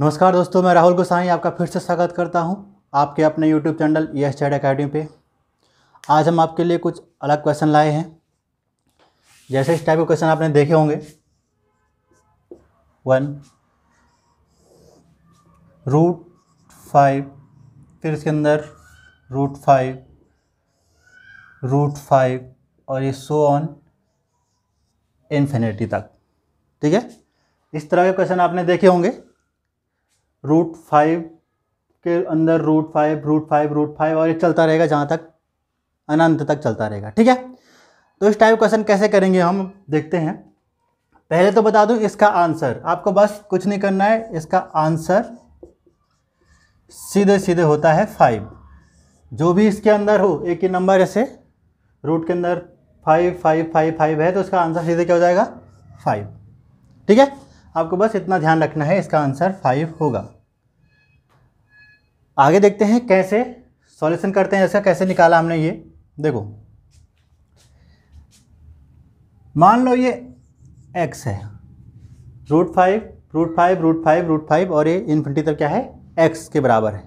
नमस्कार दोस्तों मैं राहुल गोसाई आपका फिर से स्वागत करता हूं आपके अपने YouTube channel E S Chat Academy पे आज हम आपके लिए कुछ अलग क्वेश्चन लाए हैं जैसे इस टाइप के क्वेश्चन आपने देखे होंगे वन रूट फाइव फिर इसके अंदर रूट फाइव रूट फाइव और ये सो ऑन इन्फिनिटी तक ठीक है इस तरह के क्वेश्चन आपने देखे होंगे रूट फाइव के अंदर root five root five root five और ये चलता रहेगा जहाँ तक अनंत तक चलता रहेगा ठीक है तो इस टाइप क्वेश्चन कैसे करेंगे हम देखते हैं पहले तो बता दूं इसका आंसर आपको बस कुछ नहीं करना है इसका आंसर सीधे सीधे होता है फाइव जो भी इसके अंदर हो एक ही नंबर ऐसे रूट के अंदर फाइव फाइव फाइव फाइव है तो उसका आंसर सीधे क्या हो जाएगा फाइव ठीक है आपको बस इतना ध्यान रखना है इसका आंसर फाइव होगा आगे देखते हैं कैसे सॉल्यूशन करते हैं ऐसा कैसे निकाला हमने ये देखो मान लो ये एक्स है root five root five root five root five और ये इन्फिनिटी तक क्या है एक्स के बराबर है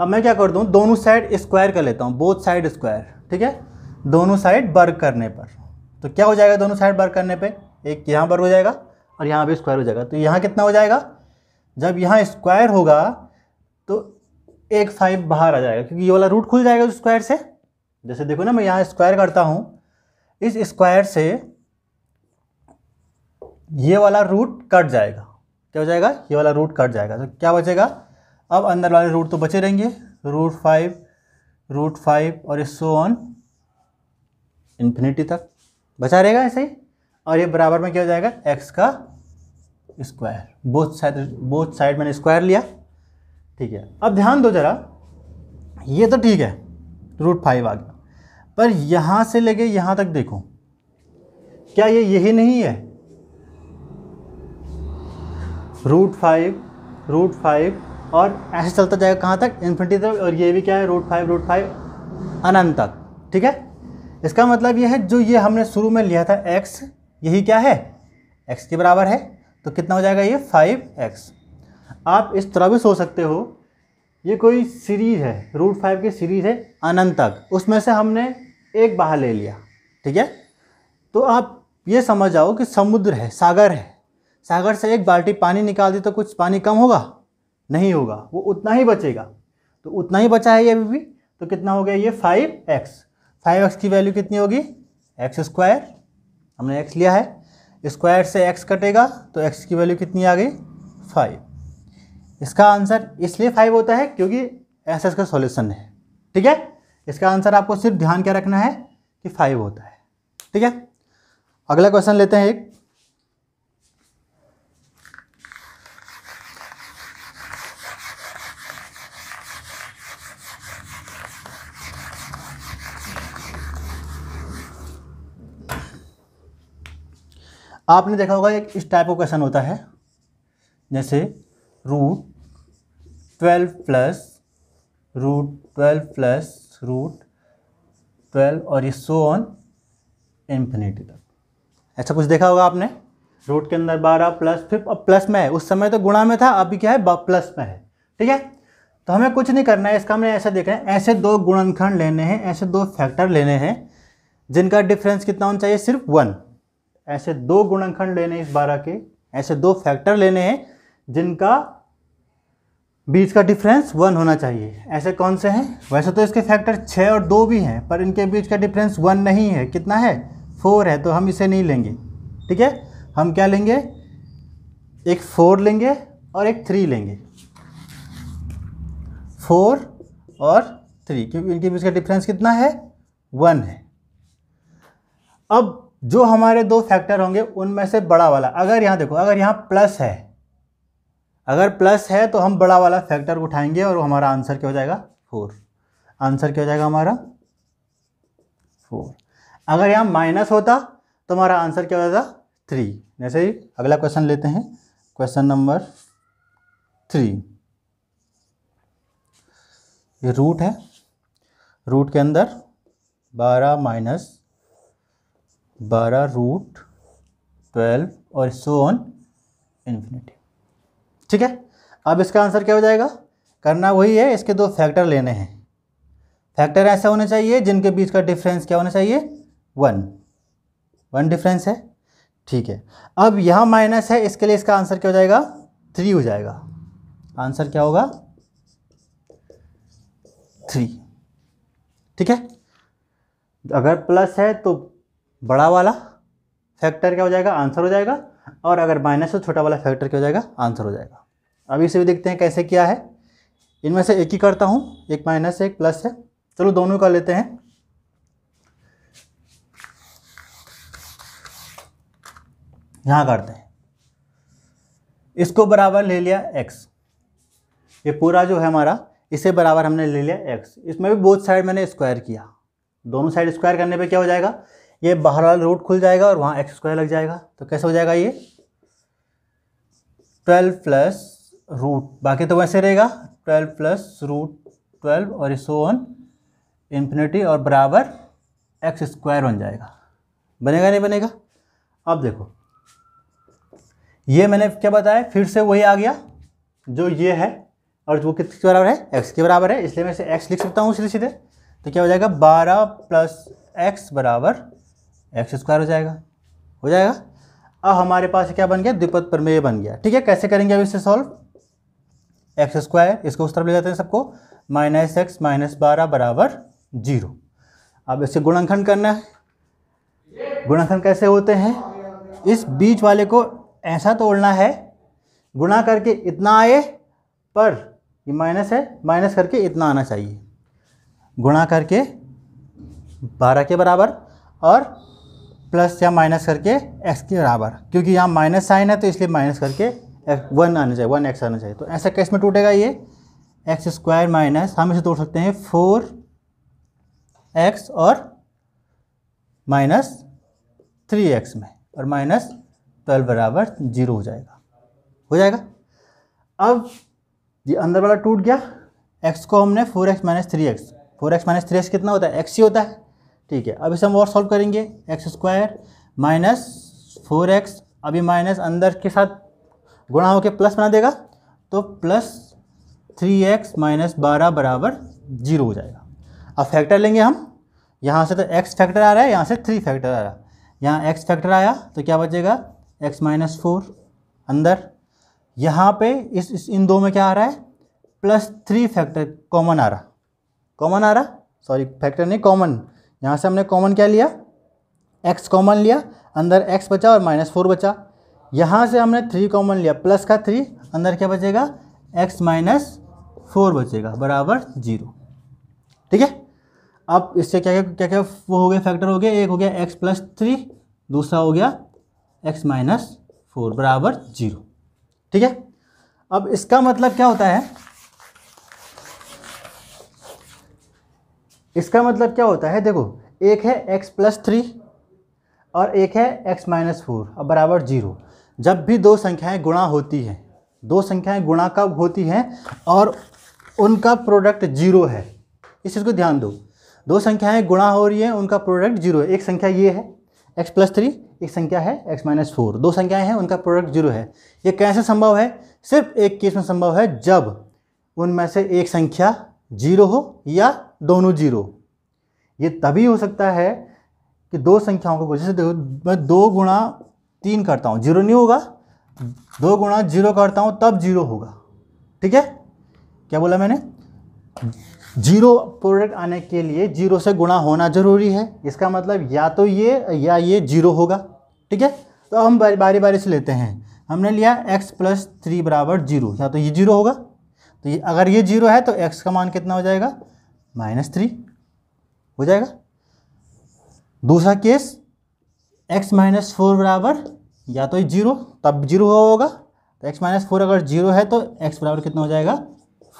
अब मैं क्या कर दूँ दोनों साइड स्क्वायर कर लेता हूँ बोथ साइड स्क्वायर ठीक है दोनों साइड वर्ग करने पर तो क्या हो जाएगा दोनों साइड वर्ग करने पे एक यहाँ वर्ग हो जाएगा और यहाँ भी स्क्वायर हो जाएगा तो यहाँ कितना हो जाएगा जब यहाँ स्क्वायर होगा तो एक फाइव बाहर आ जाएगा क्योंकि ये वाला रूट खुल जाएगा स्क्वायर से जैसे देखो ना मैं यहाँ स्क्वायर करता हूँ इस स्क्वायर से ये वाला रूट कट जाएगा क्या हो जाएगा ये वाला रूट कट जाएगा तो क्या बचेगा अब अंदर वाले रूट तो बचे रहेंगे रूट फाइव रूट फाइव और सो ऑन इन्फिनिटी तक बचा रहेगा ऐसे ही और ये बराबर में क्या हो जाएगा एक्स का square both side both side मैंने स्क्वायर लिया ठीक है अब ध्यान दो ज़रा ये तो ठीक है रूट फाइव आ गया पर यहाँ से लेके यहाँ तक देखो क्या ये यही नहीं है रूट फाइव रूट फाइव और ऐसे चलता जाएगा कहाँ तक इन्फिनिटी तक और ये भी क्या है रूट फाइव रूट फाइव अनंत तक ठीक है इसका मतलब ये है जो ये हमने शुरू में लिया था एक्स यही क्या है एक्स के बराबर है तो कितना हो जाएगा ये फाइव एक्स आप इस तरह भी सोच सकते हो ये कोई सीरीज़ है रूट फाइव की सीरीज़ है अनंत तक उसमें से हमने एक बाहर ले लिया ठीक है तो आप ये समझ जाओ कि समुद्र है सागर है सागर से एक बाल्टी पानी निकाल दी तो कुछ पानी कम होगा नहीं होगा वो उतना ही बचेगा तो उतना ही बचा है ये अभी भी तो कितना हो गया ये फाइव एक्स फाइव एक्स की वैल्यू कितनी होगी एक्स स्क्वायर हमने एक्स लिया है स्क्वायर से एक्स कटेगा तो एक्स की वैल्यू कितनी आ गई फाइव इसका आंसर इसलिए फाइव होता है क्योंकि ऐसा इसका सॉल्यूशन है ठीक है इसका आंसर आपको सिर्फ ध्यान क्या रखना है कि फाइव होता है ठीक है अगला क्वेश्चन लेते हैं एक आपने देखा होगा एक इस टाइप का क्वेश्चन होता है जैसे root twelve plus root twelve plus root twelve और ये सो ऑन इन्फिनिटी तक ऐसा कुछ देखा होगा आपने रूट के अंदर बारह प्लस फिर अब प्लस में है उस समय तो गुणा में था अभी क्या है प्लस में है ठीक है तो हमें कुछ नहीं करना है इसका हमने ऐसा देखा है ऐसे दो गुणनखंड लेने हैं ऐसे दो फैक्टर लेने हैं जिनका डिफरेंस कितना होना चाहिए सिर्फ वन ऐसे दो गुणनखंड लेने हैं इस बारह के ऐसे दो फैक्टर लेने हैं जिनका बीच का डिफरेंस वन होना चाहिए ऐसे कौन से हैं वैसे तो इसके फैक्टर छः और दो भी हैं पर इनके बीच का डिफरेंस वन नहीं है कितना है फोर है तो हम इसे नहीं लेंगे ठीक है हम क्या लेंगे एक फोर लेंगे और एक थ्री लेंगे फोर और थ्री क्योंकि इनके बीच का डिफरेंस कितना है वन है अब जो हमारे दो फैक्टर होंगे उनमें से बड़ा वाला अगर यहाँ देखो अगर यहाँ प्लस है अगर प्लस है तो हम बड़ा वाला फैक्टर उठाएंगे और हमारा आंसर क्या हो जाएगा फोर आंसर क्या हो जाएगा हमारा फोर अगर यहाँ माइनस होता तो हमारा आंसर क्या हो जाता थ्री जैसे ही अगला क्वेश्चन लेते हैं क्वेश्चन नंबर थ्री ये रूट है रूट के अंदर बारह माइनस बारह रूट ट्वेल्व और सो ऑन इन्फिनिटी ठीक है अब इसका आंसर क्या हो जाएगा करना वही है इसके दो फैक्टर लेने हैं फैक्टर ऐसे होने चाहिए जिनके बीच का डिफरेंस क्या होना चाहिए वन वन डिफरेंस है ठीक है अब यहाँ माइनस है इसके लिए इसका आंसर क्या हो जाएगा थ्री हो जाएगा आंसर क्या होगा थ्री ठीक है अगर प्लस है तो बड़ा वाला फैक्टर क्या हो जाएगा आंसर हो जाएगा और अगर माइनस हो छोटा वाला फैक्टर क्या हो जाएगा आंसर हो जाएगा अब इसे भी देखते हैं कैसे किया है इनमें से एक ही करता हूँ एक माइनस एक प्लस है चलो दोनों कर लेते हैं यहाँ करते हैं इसको बराबर ले लिया x ये पूरा जो है हमारा इसे बराबर हमने ले लिया x इसमें भी बोथ साइड मैंने स्क्वायर किया दोनों साइड स्क्वायर करने पे क्या हो जाएगा ये बाहर वाला रूट खुल जाएगा और वहाँ एक्स स्क्वायर लग जाएगा तो कैसे हो जाएगा ये ट्वेल्व प्लस रूट बाकी तो वैसे रहेगा ट्वेल्व प्लस रूट ट्वेल्व और इस ऑन इन्फिनिटी और बराबर एक्स स्क्वायर बन जाएगा बनेगा नहीं बनेगा अब देखो ये मैंने क्या बताया फिर से वही आ गया जो ये है और वो कितने के बराबर है एक्स के बराबर है इसलिए मैं इसे एक्स लिख सकता हूँ सीधे सीधे तो क्या हो जाएगा बारह प्लस एक्स बराबर एक्स स्क्वायर हो जाएगा हो जाएगा अब हमारे पास क्या बन गया द्विपद प्रमेय बन गया ठीक है कैसे करेंगे अब इसे सॉल्व एक्स स्क्वायर इसको उस तरफ ले जाते हैं सबको माइनस एक्स माइनस बारह बराबर जीरो अब इसे गुणनखंड करना है गुणनखंड कैसे होते हैं इस बीच वाले को ऐसा तोड़ना है गुणा करके इतना आए पर ये माइनस है माइनस करके इतना आना चाहिए गुणा करके बारह के बराबर और प्लस या माइनस करके एक्स के बराबर क्योंकि यहाँ माइनस साइन है तो इसलिए माइनस करके वन आना चाहिए वन एक्स आना चाहिए तो ऐसा कैस में टूटेगा ये एक्स स्क्वायर माइनस हम इसे तोड़ सकते हैं फोर एक्स और माइनस थ्री एक्स में और माइनस ट्वेल्व बराबर जीरो हो जाएगा हो जाएगा अब ये अंदर वाला टूट गया एक्स को हमने four x minus three x four x minus three x कितना होता है एक्स ही होता है ठीक है अब इसे हम और सॉल्व करेंगे x square minus four x अभी माइनस अंदर के साथ गुणा होकर प्लस बना देगा तो प्लस थ्री एक्स माइनस बारह बराबर जीरो हो जाएगा अब फैक्टर लेंगे हम यहाँ से तो एक्स फैक्टर आ रहा है यहाँ से थ्री फैक्टर आ रहा है यहाँ एक्स फैक्टर आया तो क्या बचेगा एक्स माइनस फोर अंदर यहाँ पे इस, इस इन दो में क्या आ रहा है प्लस थ्री फैक्टर कॉमन आ रहा कॉमन आ रहा सॉरी फैक्टर नहीं कॉमन यहाँ से हमने कॉमन क्या लिया एक्स कॉमन लिया अंदर एक्स बचा और माइनस फोर बचा यहाँ से हमने थ्री कॉमन लिया प्लस का थ्री अंदर क्या बचेगा एक्स माइनस फोर बचेगा बराबर जीरो ठीक है अब इससे क्या क्या क्या क्या वो हो गया फैक्टर हो गया एक हो गया एक्स प्लस थ्री दूसरा हो गया एक्स माइनस फोर बराबर जीरो ठीक है अब इसका मतलब क्या होता है इसका मतलब क्या होता है देखो एक है x प्लस थ्री और एक है x माइनस फोर और बराबर जीरो जब भी दो संख्याएं गुणा होती हैं दो संख्याएं गुणा कब होती हैं और उनका प्रोडक्ट जीरो है इस चीज़ को ध्यान दो दो संख्याएं गुणा हो रही हैं उनका प्रोडक्ट जीरो है एक संख्या ये है x प्लस थ्री एक संख्या है x माइनस फोर दो संख्याएं हैं उनका प्रोडक्ट जीरो है ये कैसे संभव है सिर्फ एक केस में संभव है जब उनमें से एक संख्या जीरो हो या दोनों जीरो ये तभी हो सकता है कि दो संख्याओं को जैसे देखो मैं दो गुणा तीन करता हूँ जीरो नहीं होगा दो गुणा जीरो करता हूँ तब जीरो होगा ठीक है क्या बोला मैंने जीरो प्रोडक्ट आने के लिए जीरो से गुणा होना ज़रूरी है इसका मतलब या तो ये या ये जीरो होगा ठीक है तो हम बारी बारी बारी से लेते हैं हमने लिया x प्लस थ्री बराबर जीरो या तो ये जीरो होगा तो ये अगर ये जीरो है तो एक्स का मान कितना हो जाएगा माइनस थ्री हो जाएगा दूसरा केस एक्स माइनस फोर बराबर या तो जीरो तब जीरो हो होगा तो एक्स माइनस फोर अगर जीरो है तो एक्स बराबर कितना हो जाएगा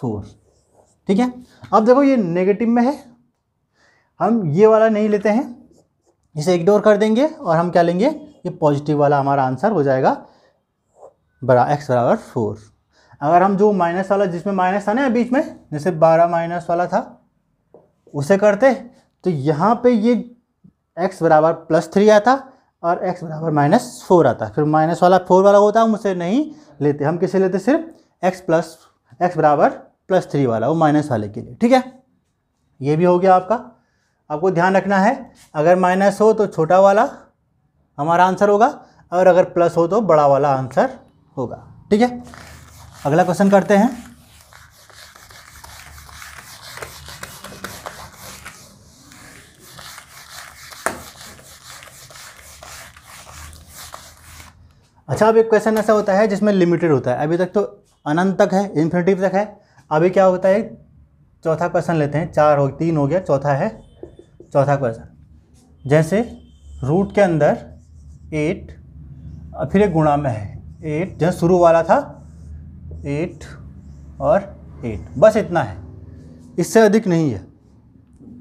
फोर ठीक है अब देखो ये नेगेटिव में है हम ये वाला नहीं लेते हैं इसे इग्नोर कर देंगे और हम क्या लेंगे ये पॉजिटिव वाला हमारा आंसर हो जाएगा बरा एक्स बराबर फोर अगर हम जो माइनस वाला जिसमें माइनस था ना बीच में जैसे बारह माइनस वाला था उसे करते तो यहाँ पे ये x बराबर प्लस थ्री आता और x बराबर माइनस फोर आता फिर माइनस वाला फोर वाला होता हम उसे नहीं लेते हम किसे लेते सिर्फ x प्लस एक्स बराबर प्लस थ्री वाला वो माइनस वाले के लिए ठीक है ये भी हो गया आपका आपको ध्यान रखना है अगर माइनस हो तो छोटा वाला हमारा आंसर होगा और अगर प्लस हो तो बड़ा वाला आंसर होगा ठीक है अगला क्वेश्चन करते हैं अच्छा अब एक क्वेश्चन ऐसा होता है जिसमें लिमिटेड होता है अभी तक तो अनंत तक है इन्फिनेटिव तक है अभी क्या होता है चौथा क्वेश्चन लेते हैं चार हो तीन हो गया चौथा है चौथा क्वेश्चन जैसे रूट के अंदर एट फिर एक गुणा में है एट जहाँ शुरू वाला था एट और एट बस इतना है इससे अधिक नहीं है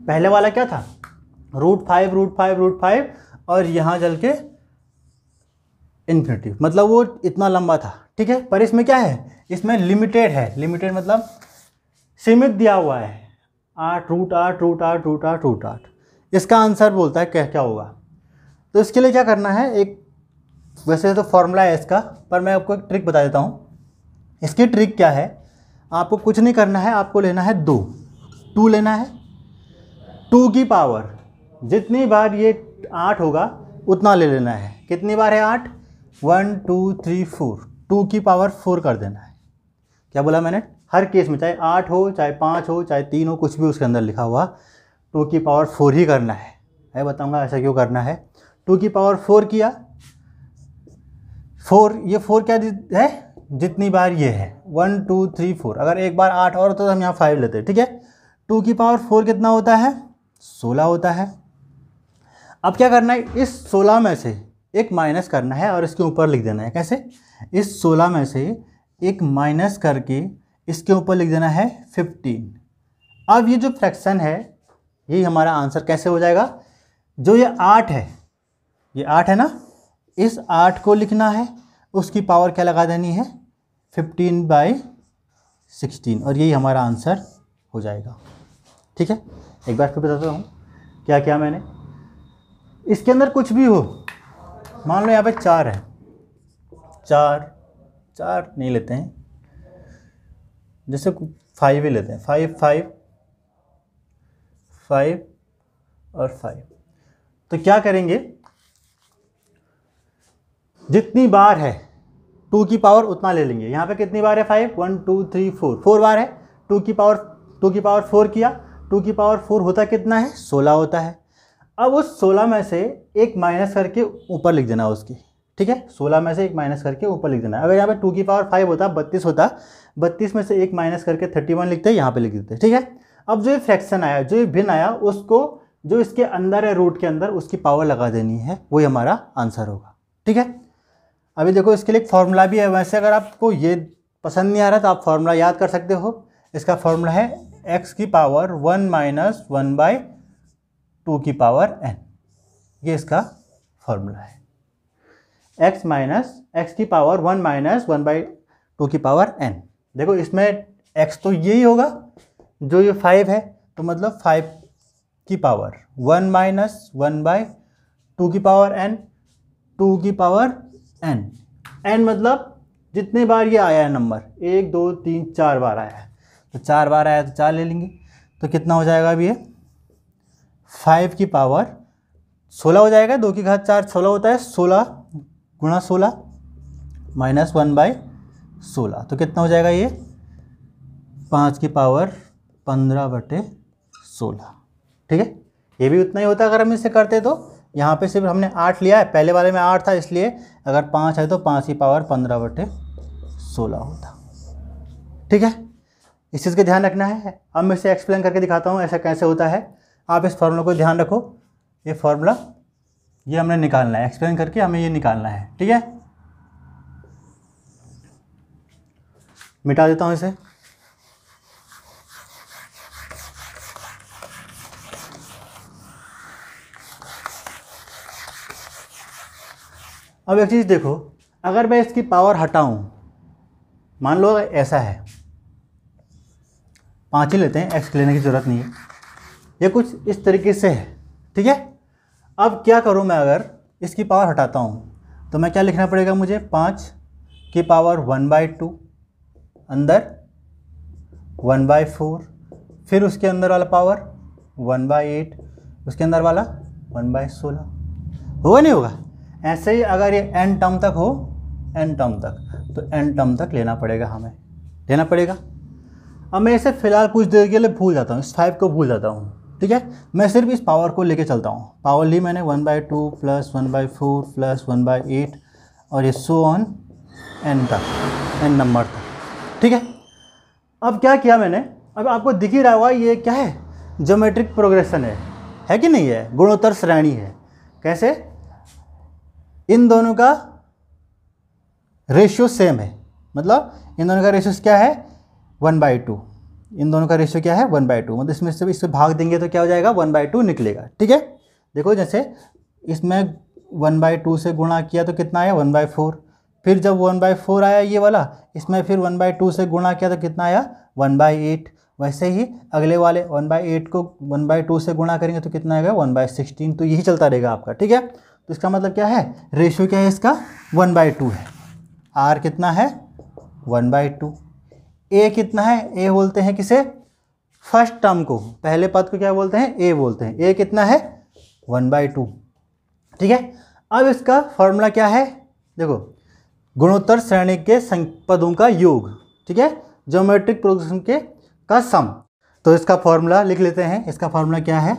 पहले वाला क्या था root five root five root five और यहाँ जल के इन्फिनिटी मतलब वो इतना लंबा था ठीक है पर इसमें क्या है इसमें लिमिटेड है लिमिटेड मतलब सीमित दिया हुआ है आठ रूट आठ रूट आठ रूट आठ रूट आठ इसका आंसर बोलता है क्या क्या होगा तो इसके लिए क्या करना है एक वैसे तो फॉर्मूला है इसका पर मैं आपको एक ट्रिक बता देता हूँ इसकी ट्रिक क्या है आपको कुछ नहीं करना है आपको लेना है दो टू लेना है टू की पावर जितनी बार ये आठ होगा उतना ले लेना है कितनी बार है आठ one two three four two की पावर फोर कर देना है क्या बोला मैंने हर केस में चाहे आठ हो चाहे पाँच हो चाहे तीन हो कुछ भी उसके अंदर लिखा हुआ टू की पावर फोर ही करना है मैं बताऊंगा ऐसा क्यों करना है टू की पावर फोर किया फोर ये फोर क्या है जितनी बार ये है वन टू थ्री फोर अगर एक बार आठ और होता तो हम यहाँ फाइव लेते ठीक है टू की पावर फोर कितना होता है सोलह होता है अब क्या करना है इस सोलह में से एक माइनस करना है और इसके ऊपर लिख देना है कैसे इस सोलह में से एक माइनस करके इसके ऊपर लिख देना है फिफ्टीन अब ये जो फ्रैक्शन है ये हमारा आंसर कैसे हो जाएगा जो ये आठ है ये आठ है ना इस आठ को लिखना है उसकी पावर क्या लगा देनी है फिफ्टीन बाई सिक्सटीन और यही हमारा आंसर हो जाएगा ठीक है एक बार फिर बताता हूँ क्या क्या मैंने इसके अंदर कुछ भी हो मान लो यहाँ पे चार है चार चार नहीं लेते हैं जैसे फाइव ही लेते हैं फाइव फाइव फाइव और फाइव तो क्या करेंगे जितनी बार है टू की पावर उतना ले लेंगे यहाँ पे कितनी बार है five one two three four four बार है टू की पावर टू की पावर फोर किया टू की पावर फोर होता कितना है सोलह होता है अब उस सोलह में से एक माइनस करके ऊपर लिख देना उसकी ठीक है सोलह में से एक माइनस करके ऊपर लिख देना अगर यहाँ पे टू की पावर फाइव होता बत्तीस होता बत्तीस में से एक माइनस करके थर्टी वन लिखते यहाँ पे लिख देते ठीक है अब जो ये फ्रैक्शन आया जो ये भिन्न आया उसको जो इसके अंदर है रूट के अंदर उसकी पावर लगा देनी है वही हमारा आंसर होगा ठीक है अभी देखो इसके लिए फार्मूला भी है वैसे अगर आपको ये पसंद नहीं आ रहा तो आप फार्मूला याद कर सकते हो इसका फार्मूला है एक्स की power one minus one by two की पावर एन ये इसका फार्मूला है एक्स माइनस एक्स की power one minus one by two की पावर एन देखो इसमें एक्स तो यही होगा जो ये फाइव है तो मतलब फाइव की power one minus one by two की पावर एन टू की पावर एन एन मतलब जितने बार ये आया है नंबर एक दो तीन चार बार आया है तो चार बार आया तो चार ले लेंगे तो कितना हो जाएगा अभी ये फाइव की पावर सोलह हो जाएगा दो की घात चार सोलह होता है सोलह गुणा सोलह माइनस वन बाई सोलह तो कितना हो जाएगा ये पाँच की पावर पंद्रह बटे सोलह ठीक है ये भी उतना ही होता अगर हम इसे करते तो यहाँ पे सिर्फ हमने आठ लिया है पहले वाले में आठ था इसलिए अगर पाँच है तो पाँच की पावर पंद्रह बटे सोलह होता ठीक है इस चीज़ का ध्यान रखना है अब मैं इसे एक्सप्लेन करके दिखाता हूँ ऐसा कैसे होता है आप इस फार्मूला को ध्यान रखो ये फॉर्मूला ये हमने निकालना है एक्सप्लेन करके हमें ये निकालना है ठीक है मिटा देता हूँ इसे अब एक चीज़ देखो अगर मैं इसकी पावर हटाऊँ मान लो ऐसा है पाँच ही लेते हैं एक्स लेने की ज़रूरत नहीं है ये कुछ इस तरीके से है ठीक है अब क्या करूँ मैं अगर इसकी पावर हटाता हूँ तो मैं क्या लिखना पड़ेगा मुझे पाँच की पावर वन बाई टू अंदर वन बाई फोर फिर उसके अंदर वाला पावर वन बाई एट उसके अंदर वाला वन बाई सोलह होगा नहीं होगा ऐसे ही अगर ये एन टर्म तक हो एन टर्म तक तो एन टर्म तक लेना पड़ेगा हमें लेना पड़ेगा अब मैं इसे फ़िलहाल कुछ देर के लिए भूल जाता हूँ इस फाइव को भूल जाता हूँ ठीक है मैं सिर्फ इस पावर को लेके चलता हूँ पावर ली मैंने one by two plus one by four plus one by eight और ये सो ऑन एन तक एन नंबर तक ठीक है अब क्या किया मैंने अब आपको दिख ही रहा होगा ये क्या है ज्योमेट्रिक प्रोग्रेशन है है कि नहीं है गुणोत्तर श्रेणी है कैसे इन दोनों का रेशियो सेम है मतलब इन दोनों का रेशियो क्या है वन बाई टू इन दोनों का रेशियो क्या है वन बाई टू मतलब इसमें से इसमें भाग देंगे तो क्या हो जाएगा वन बाई टू निकलेगा ठीक है देखो जैसे इसमें वन बाई टू से गुणा किया तो कितना आया वन बाई फोर फिर जब वन बाई फोर आया ये वाला इसमें फिर वन बाई टू से गुणा किया तो कितना आया वन बाई एट वैसे ही अगले वाले वन बाई एट को वन बाई टू से गुणा करेंगे तो कितना आएगा वन बाई सिक्सटीन तो यही चलता रहेगा आपका ठीक है तो इसका मतलब क्या है रेशियो क्या है इसका वन बाई टू है आर कितना है वन बाई टू ए कितना है ए बोलते हैं किसे फर्स्ट टर्म को पहले पद को क्या बोलते हैं ए बोलते हैं ए कितना है वन बाई टू ठीक है अब इसका फॉर्मूला क्या है देखो गुणोत्तर श्रेणी के पदों का योग ठीक है ज्योमेट्रिक प्रोग्रेशन के का सम तो इसका फॉर्मूला लिख लेते हैं इसका फॉर्मूला क्या है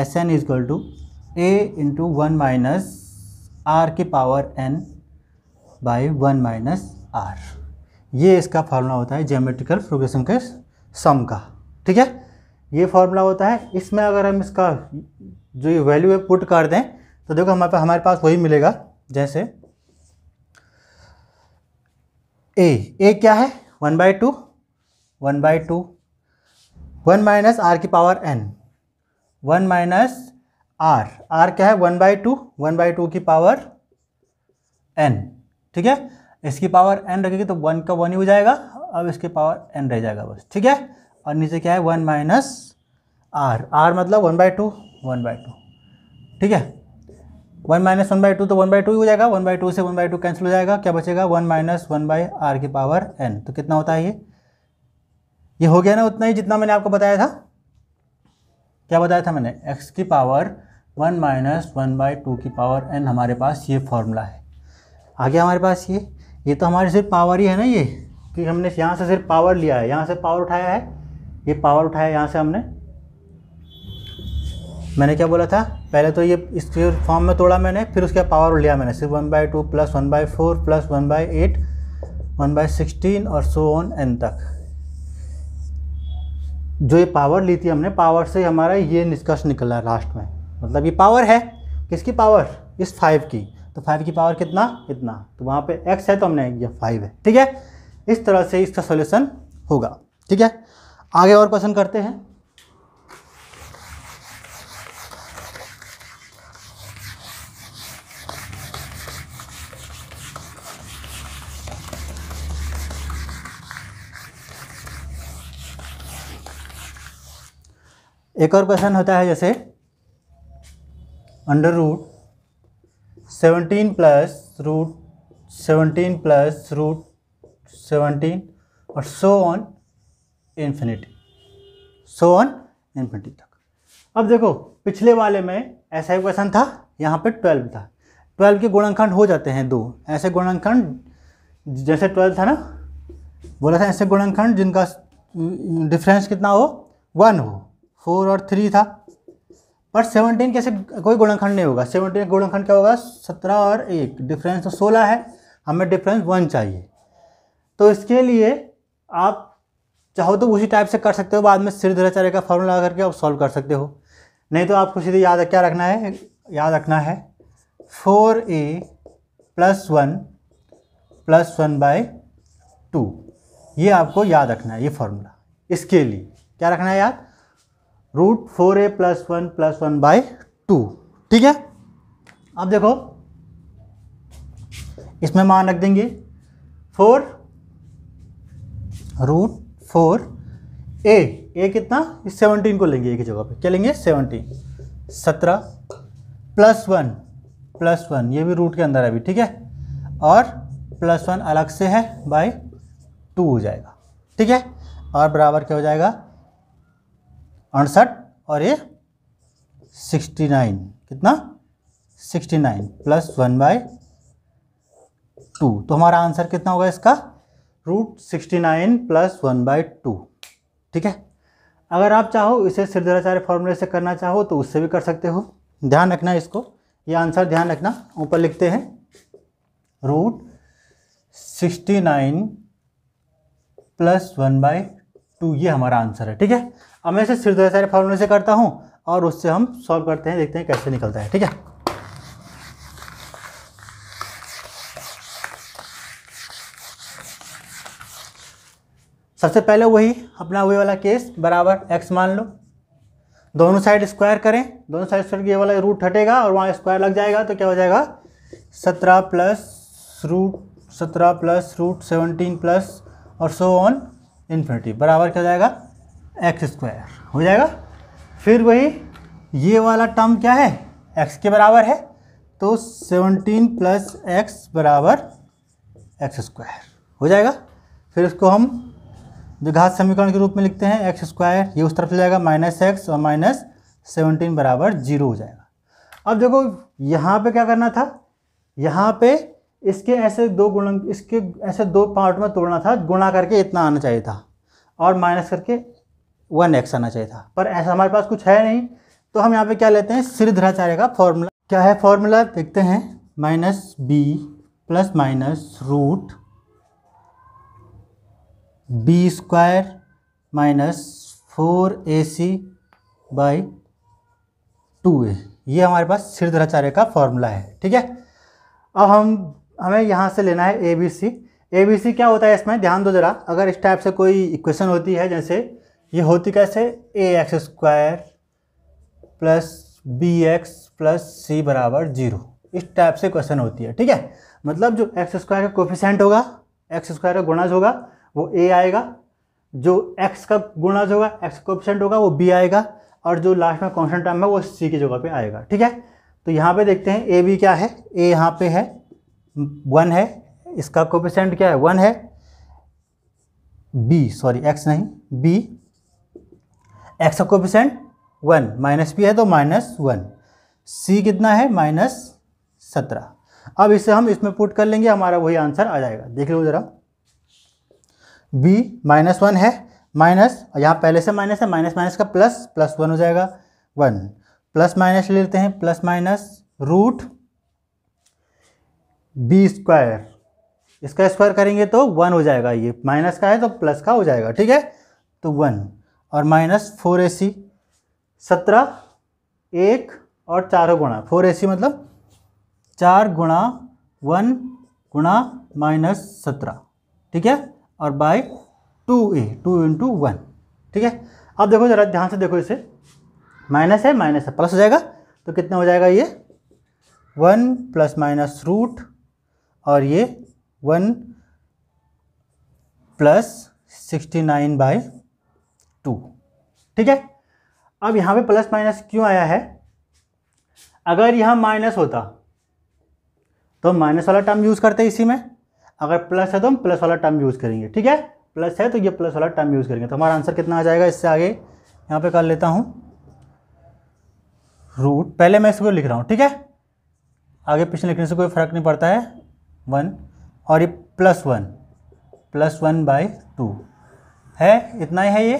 s n equal to a into one minus r के power n by one minus r ये इसका फार्मूला होता है जियोमेट्रिकल प्रोग्रेशन के सम का ठीक है ये फार्मूला होता है इसमें अगर हम इसका जो ये वैल्यू है पुट कर दें तो देखो हमारे पास हमारे पास वही मिलेगा जैसे ए ए क्या है one by two one by two one minus r की power n one minus r r क्या है one by two one by two की पावर एन ठीक है इसकी पावर एन रखेगी तो वन का वन ही हो जाएगा अब इसकी पावर एन रह जाएगा बस ठीक है और नीचे क्या है वन माइनस आर आर मतलब one by two one by two ठीक है one minus one by two तो वन बाई टू ही हो जाएगा वन बाई टू से वन बाई टू कैंसिल हो जाएगा क्या बचेगा one minus one by r की पावर एन तो कितना होता है ये ये हो गया ना उतना ही जितना मैंने आपको बताया था क्या बताया था मैंने एक्स की power one minus one by two की पावर एन हमारे पास ये फॉर्मूला है आ गया हमारे पास ये ये तो हमारी सिर्फ पावर ही है ना ये कि हमने यहाँ से सिर्फ पावर लिया है यहाँ से पावर उठाया है ये पावर उठाया है यहाँ से हमने मैंने क्या बोला था पहले तो ये इस फॉर्म में तोड़ा मैंने फिर उसके पावर लिया मैंने सिर्फ one by two plus one by four plus one by eight one by sixteen और सो ऑन एन तक जो ये पावर ली थी हमने पावर से हमारा ये निष्कर्ष निकला लास्ट में मतलब ये पावर है किसकी पावर इस फाइव की तो फाइव की पावर कितना इतना तो वहाँ पे एक्स है तो हमने ये फाइव है ठीक है इस तरह से इसका सॉल्यूशन होगा ठीक है आगे और क्वेश्चन करते हैं एक और क्वेश्चन होता है जैसे under root seventeen plus root seventeen plus root seventeen और so on infinity so on infinity तक अब देखो पिछले वाले में ऐसा ही क्वेश्चन था यहाँ पे ट्वेल्व था ट्वेल्व के गुणांकखंड हो जाते हैं दो ऐसे गुणांकखंड जैसे ट्वेल्व था ना बोला था ऐसे गुणांकखंड जिनका डिफरेंस कितना हो वन हो फोर और थ्री था पर सेवनटीन कैसे कोई गुणनखंड नहीं होगा सेवनटीन गुणनखंड क्या होगा सत्रह और एक डिफरेंस तो सोलह है हमें डिफरेंस वन चाहिए तो इसके लिए आप चाहो तो उसी टाइप से कर सकते हो बाद में सिरधराचार्य का फॉर्मूला करके आप सॉल्व कर सकते हो नहीं तो आपको सीधे याद क्या रखना है याद रखना है four a plus one plus one by two ये आपको याद रखना है ये फॉर्मूला इसके लिए क्या रखना है याद root four a plus one plus one by two ठीक है अब देखो इसमें मान रख देंगे four root four a a कितना सेवनटीन को लेंगे एक ही जगह पे क्या लेंगे सेवनटीन सत्रह प्लस वन प्लस वन ये भी रूट के अंदर है अभी ठीक है और प्लस वन अलग से है बाय टू हो जाएगा ठीक है और बराबर क्या हो जाएगा अड़सठ और ये सिक्सटी नाइन कितना sixty nine plus one by two तो हमारा आंसर कितना होगा इसका root sixty nine plus one by two ठीक है अगर आप चाहो इसे सिरदराचार्य फॉर्मूले से करना चाहो तो उससे भी कर सकते हो ध्यान रखना इसको ये आंसर ध्यान रखना ऊपर लिखते हैं root sixty nine plus one by two ये हमारा आंसर है ठीक है अब मैं इसे सिर्फ सारे फॉर्मूले से करता हूँ और उससे हम सॉल्व करते हैं देखते हैं कैसे निकलता है ठीक है सबसे पहले वही अपना वही वाला केस बराबर एक्स मान लो दोनों साइड स्क्वायर करें दोनों साइड स्क्वायर ये वाला रूट हटेगा और वहाँ स्क्वायर लग जाएगा तो क्या हो जाएगा सत्रह प्लस रूट सत्रह प्लस रूट सेवनटीन प्लस और सो ऑन इन्फिनिटी बराबर क्या हो जाएगा एक्स स्क्वायर हो जाएगा फिर वही ये वाला टर्म क्या है एक्स के बराबर है तो सेवनटीन प्लस एक्स बराबर एक्स स्क्वायर हो जाएगा फिर इसको हम द्विघात समीकरण के रूप में लिखते हैं एक्स स्क्वायर ये उस तरफ ले जाएगा माइनस एक्स और माइनस सेवनटीन बराबर जीरो हो जाएगा अब देखो यहाँ पे क्या करना था यहाँ पे इसके ऐसे दो गुण इसके ऐसे दो पार्ट में तोड़ना था गुणा करके इतना आना चाहिए था और माइनस करके वन एक्स आना चाहिए था पर ऐसा हमारे पास कुछ है नहीं तो हम यहाँ पे क्या लेते हैं सिद्धराचार्य का फॉर्मूला क्या है फॉर्मूला देखते हैं minus b plus minus root b square minus four a c by two a ये हमारे पास सिद्धराचार्य का फॉर्मूला है ठीक है अब हम हमें यहाँ से लेना है A B C A B C क्या होता है इसमें ध्यान दो ज़रा अगर इस टाइप से कोई इक्वेशन होती है जैसे ये होती कैसे a x square plus b x plus c बराबर जीरो इस टाइप से क्वेश्चन होती है ठीक है मतलब जो एक्स स्क्वायर का कोफिशेंट होगा एक्स स्क्वायर का गुणाज होगा वो ए आएगा जो एक्स का गुणाज होगा एक्स कोफिशेंट होगा वो बी आएगा और जो लास्ट में कॉन्सेंट टाइम है वो सी की जगह पे आएगा ठीक है तो यहाँ पे देखते हैं ए बी क्या है ए यहाँ पे है वन है इसका कोफिशेंट क्या है वन है बी सॉरी एक्स नहीं बी एक्स का कोफिशेंट वन माइनस पी है तो माइनस वन सी कितना है माइनस सत्रह अब इसे हम इसमें पुट कर लेंगे हमारा वही आंसर आ जाएगा देख लो ज़रा बी माइनस वन है माइनस यहाँ पहले से माइनस है माइनस माइनस का प्लस प्लस वन हो जाएगा वन प्लस माइनस ले लेते हैं plus minus root b square इसका स्क्वायर करेंगे तो वन हो जाएगा ये माइनस का है तो प्लस का हो जाएगा ठीक है तो वन और माइनस फोर ए सी सत्रह एक और चारों गुणा फोर ए सी मतलब चार गुणा वन गुणा माइनस सत्रह ठीक है और by two a two into one ठीक है अब देखो ज़रा ध्यान से देखो इसे माइनस है माइनस है प्लस हो जाएगा तो कितना हो जाएगा ये वन प्लस माइनस रूट और ये one plus sixty nine by two ठीक है अब यहां पे प्लस माइनस क्यों आया है अगर यहां माइनस होता तो हम माइनस वाला टर्म यूज़ करते इसी में अगर प्लस है तो हम प्लस वाला टर्म यूज़ करेंगे ठीक है प्लस है तो ये प्लस वाला टर्म यूज़ करेंगे तो हमारा आंसर कितना आ जाएगा इससे आगे यहां पे कर लेता हूँ रूट पहले मैं इसको लिख रहा हूँ ठीक है आगे पीछे लिखने से कोई फ़र्क नहीं पड़ता है वन और ये plus one plus one by two है इतना ही है ये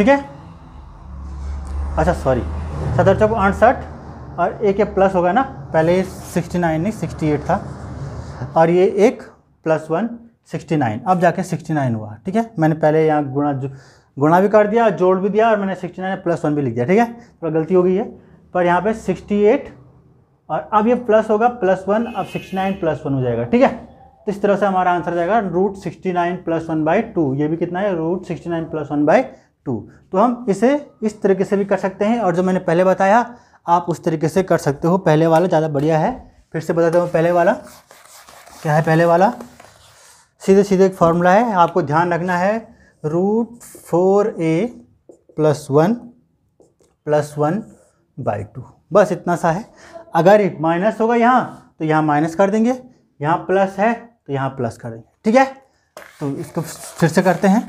ठीक है अच्छा सॉरी सत्तर चौक अड़सठ और एक ये प्लस होगा ना पहले सिक्सटी नाइन नहीं सिक्सटी एट था और ये एक प्लस वन सिक्सटी नाइन अब जाके सिक्सटी नाइन हुआ ठीक है मैंने पहले यहाँ गुणा गुणा भी कर दिया जोड़ भी दिया और मैंने सिक्सटी नाइन प्लस वन भी लिख दिया ठीक है थोड़ा गलती हो गई है पर यहाँ पे सिक्सटी एट और अब ये प्लस होगा प्लस वन अब सिक्सटी नाइन प्लस वन हो जाएगा ठीक है तो इस तरह से हमारा आंसर जाएगा root sixty nine plus one by two ये भी कितना है root sixty nine plus one by two तो हम इसे इस तरीके से भी कर सकते हैं और जो मैंने पहले बताया आप उस तरीके से कर सकते हो पहले वाला ज़्यादा बढ़िया है फिर से बताते हूँ पहले वाला क्या है पहले वाला सीधे सीधे एक फार्मूला है आपको ध्यान रखना है root four a plus one plus one by two बस इतना सा है अगर माइनस होगा यहाँ तो यहाँ माइनस कर देंगे यहाँ प्लस है तो यहाँ प्लस कर देंगे ठीक है तो इसको फिर से करते हैं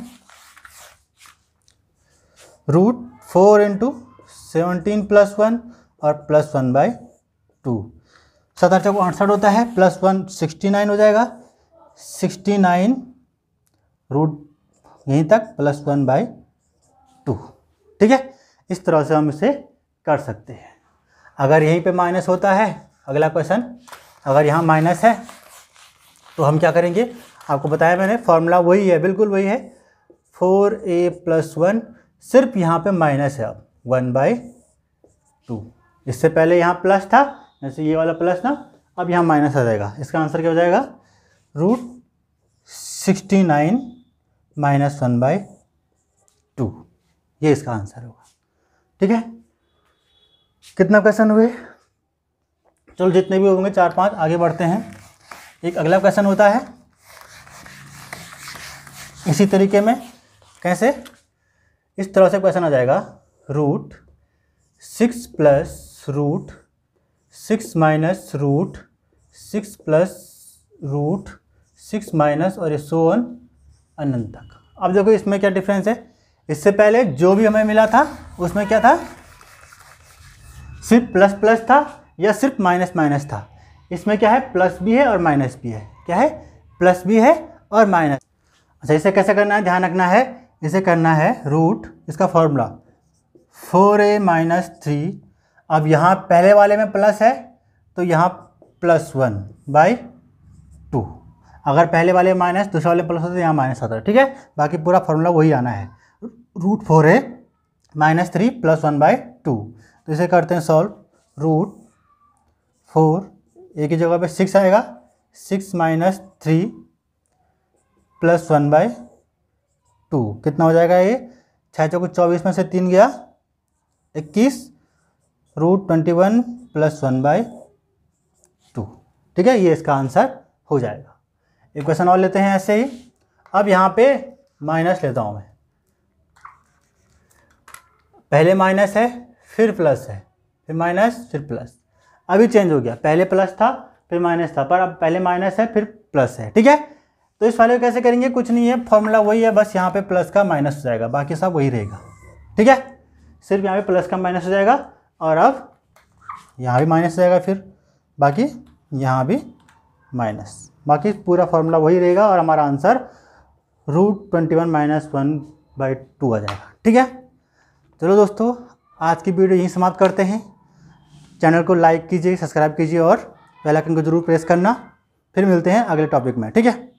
root four into seventeen plus one और प्लस वन बाई टू सतर्थ चौक अड़सठ होता है प्लस वन सिक्सटी नाइन हो जाएगा सिक्सटी नाइन रूट यहीं तक प्लस वन बाई टू ठीक है इस तरह से हम इसे कर सकते हैं अगर यहीं पे माइनस होता है अगला क्वेश्चन अगर यहाँ माइनस है तो हम क्या करेंगे आपको बताया मैंने फॉर्मूला वही है बिल्कुल वही है फोर ए प्लस वन सिर्फ यहाँ पे माइनस है अब वन बाई टू इससे पहले यहाँ प्लस था जैसे ये वाला प्लस ना अब यहाँ माइनस आ जाएगा इसका आंसर क्या हो जाएगा root sixty nine minus one by two ये इसका आंसर होगा ठीक है कितना क्वेश्चन हुए चलो जितने भी होंगे चार पांच आगे बढ़ते हैं एक अगला क्वेश्चन होता है इसी तरीके में कैसे इस तरह से क्वेश्चन आ जाएगा root six plus root six minus root six plus root six minus और ये सो वन अनंत तक अब देखो इसमें क्या डिफरेंस है इससे पहले जो भी हमें मिला था उसमें क्या था सिर्फ प्लस प्लस था या सिर्फ माइनस माइनस था इसमें क्या है प्लस भी है और माइनस भी है क्या है प्लस भी है और माइनस अच्छा इसे कैसे करना है ध्यान रखना है इसे करना है रूट इसका formula four a minus three अब यहाँ पहले वाले में प्लस है तो यहाँ प्लस वन बाई टू अगर पहले वाले माइनस दूसरे वाले प्लस होते तो यहाँ माइनस आता है ठीक है बाकी पूरा फॉर्मूला वही आना है root four a minus three plus one by two तो इसे करते हैं सॉल्व रूट फोर ए की जगह पे सिक्स आएगा six minus three plus one by two कितना हो जाएगा ये छः चौक चौबीस में से तीन गया इक्कीस root twenty one plus one by two ठीक है ये इसका आंसर हो जाएगा एक क्वेश्चन और लेते हैं ऐसे ही अब यहाँ पे माइनस लेता हूँ मैं पहले माइनस है फिर प्लस है फिर माइनस फिर प्लस अभी चेंज हो गया पहले प्लस था फिर माइनस था पर अब पहले माइनस है फिर प्लस है ठीक है तो इस वाले को कैसे करेंगे कुछ नहीं है फॉर्मूला वही है बस यहाँ पे प्लस का माइनस हो जाएगा बाकी सब वही रहेगा ठीक है सिर्फ यहाँ पे प्लस का माइनस हो जाएगा और अब यहाँ भी माइनस हो जाएगा फिर बाकी यहाँ भी माइनस बाकी पूरा फॉर्मूला वही रहेगा और हमारा answer root twenty one minus one by two आ जाएगा ठीक है चलो दोस्तों आज की वीडियो यहीं समाप्त करते हैं चैनल को लाइक कीजिए सब्सक्राइब कीजिए और बेल आइकन को जरूर प्रेस करना फिर मिलते हैं अगले टॉपिक में ठीक है